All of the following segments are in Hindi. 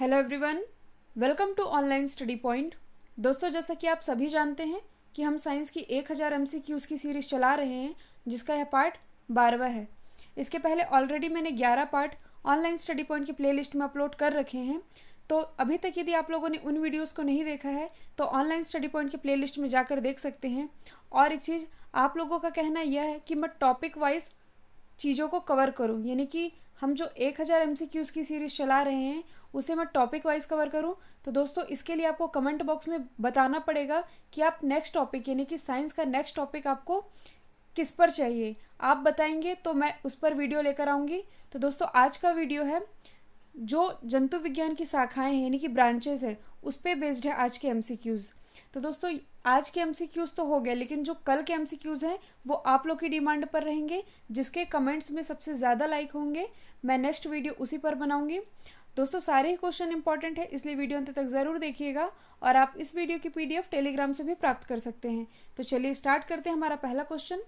hello everyone welcome to online study point दोस्तों जैसा कि आप सभी जानते हैं कि हम साइंस की एक हज़ार एम सी की सीरीज़ चला रहे हैं जिसका यह पार्ट बारहवा है इसके पहले ऑलरेडी मैंने ग्यारह पार्ट ऑनलाइन स्टडी पॉइंट की प्लेलिस्ट में अपलोड कर रखे हैं तो अभी तक यदि आप लोगों ने उन वीडियोस को नहीं देखा है तो ऑनलाइन स्टडी पॉइंट की प्लेलिस्ट में जाकर देख सकते हैं और एक चीज़ आप लोगों का कहना यह है कि मैं टॉपिक वाइज चीज़ों को कवर करूँ यानी कि हम जो एक हज़ार एम की सीरीज़ चला रहे हैं उसे मैं टॉपिक वाइज कवर करूँ तो दोस्तों इसके लिए आपको कमेंट बॉक्स में बताना पड़ेगा कि आप नेक्स्ट टॉपिक यानी कि साइंस का नेक्स्ट टॉपिक आपको किस पर चाहिए आप बताएंगे तो मैं उस पर वीडियो लेकर आऊँगी तो दोस्तों आज का वीडियो है जो जंतु विज्ञान की शाखाएं हैं यानी कि ब्रांचेस है उस पर बेस्ड है आज के एम तो दोस्तों आज के एम तो हो गए लेकिन जो कल के एम हैं वो आप लोग की डिमांड पर रहेंगे जिसके कमेंट्स में सबसे ज़्यादा लाइक होंगे मैं नेक्स्ट वीडियो उसी पर बनाऊंगी दोस्तों सारे ही क्वेश्चन इंपॉर्टेंट है इसलिए वीडियो अंत तक ज़रूर देखिएगा और आप इस वीडियो की पीडीएफ टेलीग्राम से भी प्राप्त कर सकते हैं तो चलिए स्टार्ट करते हैं हमारा पहला क्वेश्चन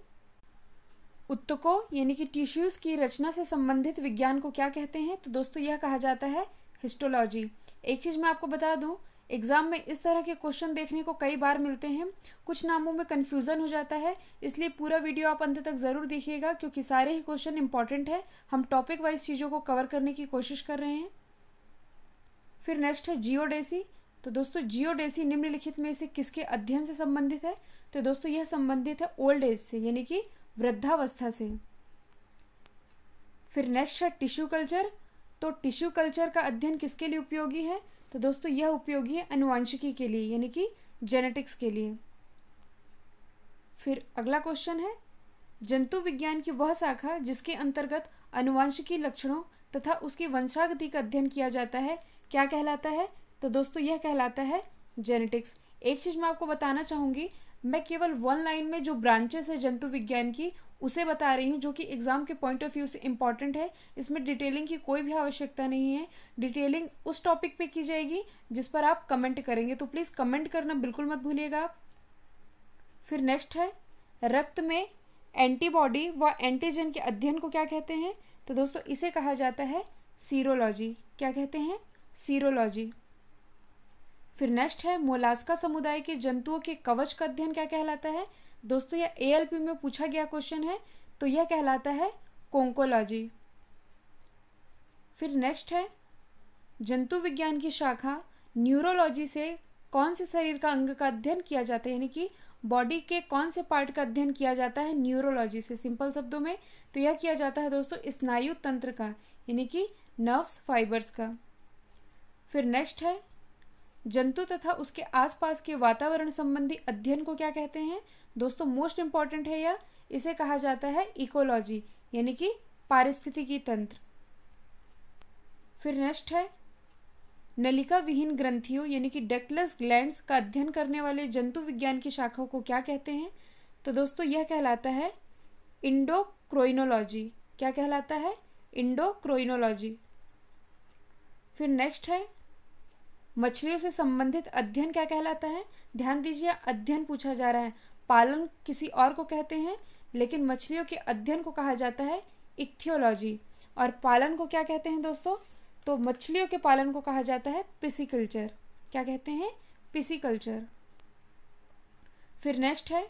उत्तकों यानी कि टिश्यूज़ की रचना से संबंधित विज्ञान को क्या कहते हैं तो दोस्तों यह कहा जाता है हिस्टोलॉजी एक चीज़ मैं आपको बता दूं एग्ज़ाम में इस तरह के क्वेश्चन देखने को कई बार मिलते हैं कुछ नामों में कन्फ्यूज़न हो जाता है इसलिए पूरा वीडियो आप अंत तक ज़रूर देखिएगा क्योंकि सारे ही क्वेश्चन इंपॉर्टेंट है हम टॉपिक वाइज चीज़ों को कवर करने की कोशिश कर रहे हैं फिर नेक्स्ट है जियोडेसी तो दोस्तों जियोडेसी निम्नलिखित में से किसके अध्ययन से संबंधित है तो दोस्तों यह संबंधित है ओल्ड एज से यानी कि वृद्धावस्था से फिर नेक्स्ट है टिश्यू कल्चर तो टिश्यू कल्चर का अध्ययन किसके लिए उपयोगी है तो दोस्तों यह उपयोगी है अनुवांशिकी के लिए यानी कि जेनेटिक्स के लिए फिर अगला क्वेश्चन है जंतु विज्ञान की वह शाखा जिसके अंतर्गत अनुवांशिकी लक्षणों तथा उसकी वंशागति का अध्ययन किया जाता है क्या कहलाता है तो दोस्तों यह कहलाता है जेनेटिक्स एक चीज़ मैं आपको बताना चाहूँगी मैं केवल वन लाइन में जो ब्रांचेस है जंतु विज्ञान की उसे बता रही हूँ जो कि एग्ज़ाम के पॉइंट ऑफ व्यू से इम्पॉर्टेंट है इसमें डिटेलिंग की कोई भी आवश्यकता नहीं है डिटेलिंग उस टॉपिक पे की जाएगी जिस पर आप कमेंट करेंगे तो प्लीज़ कमेंट करना बिल्कुल मत भूलिएगा आप फिर नेक्स्ट है रक्त में एंटीबॉडी व एंटीजन के अध्ययन को क्या कहते हैं तो दोस्तों इसे कहा जाता है सीरोलॉजी क्या कहते हैं सीरोलॉजी फिर नेक्स्ट है मोलास्का समुदाय के जंतुओं के कवच का अध्ययन क्या कहलाता है दोस्तों यह ए में पूछा गया क्वेश्चन है तो यह कहलाता है कोंकोलॉजी फिर नेक्स्ट है जंतु विज्ञान की शाखा न्यूरोलॉजी से कौन से शरीर का अंग का अध्ययन किया जाता है यानी कि बॉडी के कौन से पार्ट का अध्ययन किया जाता है न्यूरोलॉजी से सिंपल शब्दों में तो यह किया जाता है दोस्तों स्नायु तंत्र का यानी कि नर्व्स फाइबर्स का फिर नेक्स्ट है जंतु तथा उसके आसपास के वातावरण संबंधी अध्ययन को क्या कहते हैं दोस्तों मोस्ट इम्पॉर्टेंट है यह इसे कहा जाता है इकोलॉजी यानी कि पारिस्थितिकी तंत्र फिर नेक्स्ट है नलिका विहीन ग्रंथियों यानी कि डेक्टलस ग्लैंड्स का अध्ययन करने वाले जंतु विज्ञान की शाखाओं को क्या कहते हैं तो दोस्तों यह कहलाता है इंडोक्रोइनोलॉजी क्या कहलाता है इंडोक्रोइनोलॉजी फिर नेक्स्ट है मछलियों से संबंधित अध्ययन क्या कहलाता है ध्यान दीजिए अध्ययन पूछा जा रहा है पालन किसी और को कहते हैं लेकिन मछलियों के अध्ययन को कहा जाता है इक्थियोलॉजी और पालन को क्या कहते हैं दोस्तों तो मछलियों के पालन को कहा जाता है कल्चर क्या कहते हैं कल्चर फिर नेक्स्ट है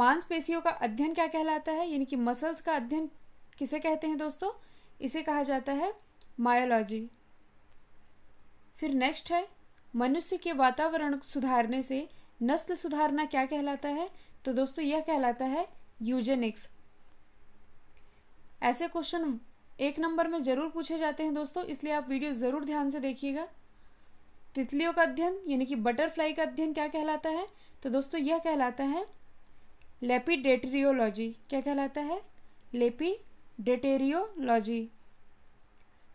मांसपेशियों का अध्ययन क्या कहलाता है यानी कि मसल्स का अध्ययन किसे कहते हैं दोस्तों इसे कहा जाता है मायोलॉजी फिर नेक्स्ट है मनुष्य के वातावरण सुधारने से नस्ल सुधारना क्या कहलाता है तो दोस्तों यह कहलाता है यूजेनिक्स ऐसे क्वेश्चन एक नंबर में जरूर पूछे जाते हैं दोस्तों इसलिए आप वीडियो ज़रूर ध्यान से देखिएगा तितलियों का अध्ययन यानी कि बटरफ्लाई का अध्ययन क्या कहलाता है तो दोस्तों यह कहलाता है लेपिडेटेरियोलॉजी क्या कहलाता है लेपिडेटेरियोलॉजी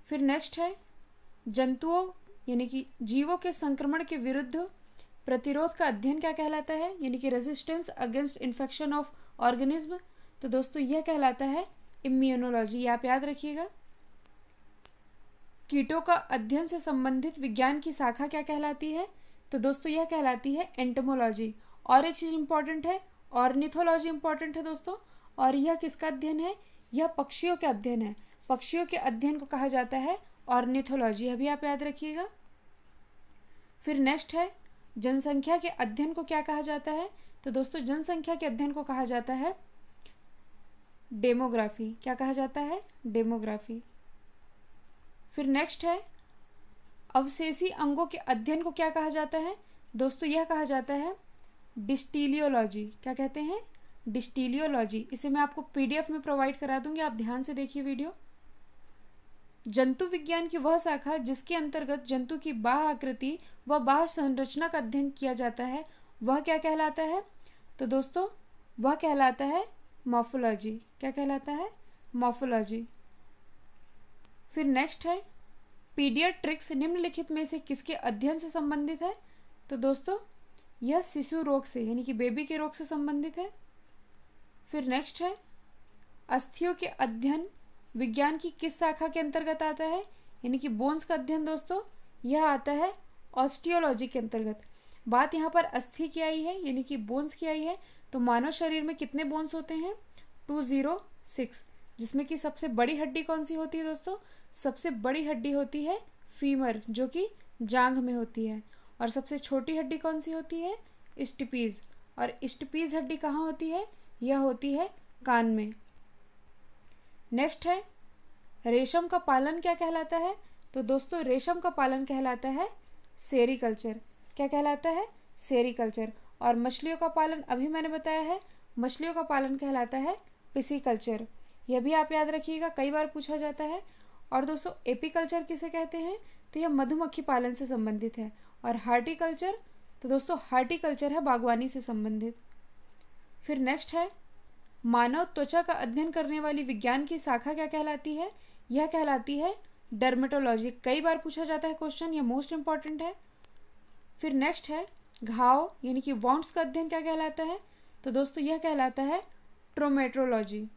फिर नेक्स्ट है जंतुओं यानी कि जीवों के संक्रमण के विरुद्ध प्रतिरोध का अध्ययन क्या कहलाता है यानी कि resistance against infection of organism तो दोस्तों यह कहलाता है इम्यूनोलॉजी आप याद रखिएगा कीटों का अध्ययन से संबंधित विज्ञान की शाखा क्या कहलाती है तो दोस्तों यह कहलाती है एंटमोलॉजी और एक चीज़ इंपॉर्टेंट है ऑर्निथोलॉजी इंपॉर्टेंट है दोस्तों और यह किसका अध्ययन है यह पक्षियों का अध्ययन है पक्षियों के अध्ययन को कहा जाता है ऑर्निथोलॉजी अभी आप याद रखिएगा फिर नेक्स्ट है जनसंख्या के अध्ययन को क्या कहा जाता है तो दोस्तों जनसंख्या के अध्ययन को कहा जाता है डेमोग्राफी क्या कहा जाता है डेमोग्राफी फिर नेक्स्ट है अवशेषी अंगों के अध्ययन को क्या कहा जाता है दोस्तों यह कहा जाता है डिस्टीलियोलॉजी क्या कहते हैं डिस्टीलियोलॉजी इसे मैं आपको पीडीएफ में प्रोवाइड करा दूंगी आप ध्यान से देखिए वीडियो जंतु विज्ञान की वह शाखा जिसके अंतर्गत जंतु की बाह आकृति व बाह्य संरचना का अध्ययन किया जाता है वह क्या कहलाता है तो दोस्तों वह कहलाता है मॉफोलॉजी क्या कहलाता है मॉफोलॉजी फिर नेक्स्ट है पीडियर ट्रिक्स निम्नलिखित में से किसके अध्ययन से संबंधित है तो दोस्तों यह शिशु रोग से यानी कि बेबी के रोग से संबंधित है फिर नेक्स्ट है अस्थियों के अध्ययन विज्ञान की किस शाखा के अंतर्गत आता है यानी कि बोन्स का अध्ययन दोस्तों यह आता है ऑस्टियोलॉजी के अंतर्गत बात यहाँ पर अस्थि की आई है यानी कि बोन्स की आई है तो मानव शरीर में कितने बोन्स होते हैं टू ज़ीरो सिक्स जिसमें कि सबसे बड़ी हड्डी कौन सी होती है दोस्तों सबसे बड़ी हड्डी होती है फीमर जो कि जांग में होती है और सबसे छोटी हड्डी कौन सी होती है स्टपीज़ और स्टपीज़ हड्डी कहाँ होती है यह होती है कान में नेक्स्ट है रेशम का पालन क्या कहलाता है तो दोस्तों रेशम का पालन कहलाता है सेरीकल्चर क्या कहलाता है सेरीकल्चर और मछलियों का पालन अभी मैंने बताया है मछलियों का पालन कहलाता है पिसीकल्चर यह भी आप याद रखिएगा कई बार पूछा जाता है और दोस्तों कल्चर किसे कहते हैं तो यह मधुमक्खी पालन से संबंधित है और हार्टिकल्चर तो दोस्तों हार्टिकल्चर है बागवानी से संबंधित फिर नेक्स्ट है मानव त्वचा का अध्ययन करने वाली विज्ञान की शाखा क्या कहलाती है यह कहलाती है डर्मेटोलॉजी कई बार पूछा जाता है क्वेश्चन ये मोस्ट इंपॉर्टेंट है फिर नेक्स्ट है घाव यानी कि वॉन्ट्स का अध्ययन क्या कहलाता है तो दोस्तों यह कहलाता है ट्रोमेट्रोलॉजी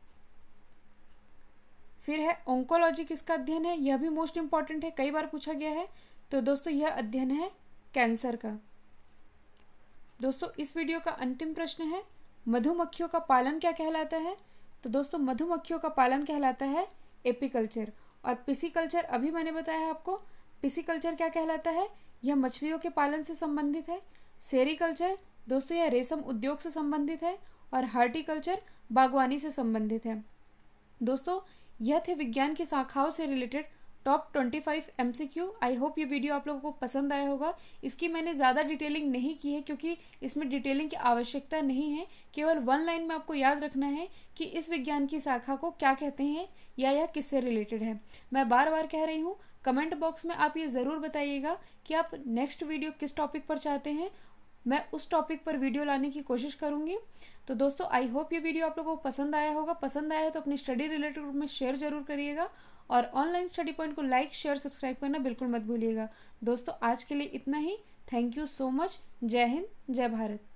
फिर है ओंकोलॉजी किसका अध्ययन है यह भी मोस्ट इंपॉर्टेंट है कई बार पूछा गया है तो दोस्तों यह अध्ययन है कैंसर का दोस्तों इस वीडियो का अंतिम प्रश्न है मधुमक्खियों का पालन क्या कहलाता है तो दोस्तों मधुमक्खियों का पालन कहलाता है एपिकल्चर और कल्चर अभी मैंने बताया आपको कल्चर क्या कहलाता है यह मछलियों के पालन से संबंधित है सेरीकल्चर दोस्तों यह रेशम उद्योग से संबंधित है और हार्टिकल्चर बागवानी से संबंधित है दोस्तों यह थे विज्ञान की शाखाओं से related top 25 MCQ I hope ये वीडियो आप लोगों को पसंद आया होगा इसकी मैंने ज़्यादा डिटेलिंग नहीं की है क्योंकि इसमें डिटेलिंग की आवश्यकता नहीं है केवल वन लाइन में आपको याद रखना है कि इस विज्ञान की शाखा को क्या कहते हैं या यह किससे रिलेटेड है मैं बार बार कह रही हूँ कमेंट बॉक्स में आप ये ज़रूर बताइएगा कि आप नेक्स्ट वीडियो किस टॉपिक पर चाहते हैं मैं उस टॉपिक पर वीडियो लाने की कोशिश करूंगी तो दोस्तों आई होप ये वीडियो आप लोगों को पसंद आया होगा पसंद आया है तो अपनी स्टडी रिलेटेड ग्रुप में शेयर जरूर करिएगा और ऑनलाइन स्टडी पॉइंट को लाइक शेयर सब्सक्राइब करना बिल्कुल मत भूलिएगा दोस्तों आज के लिए इतना ही थैंक यू सो मच जय हिंद जय भारत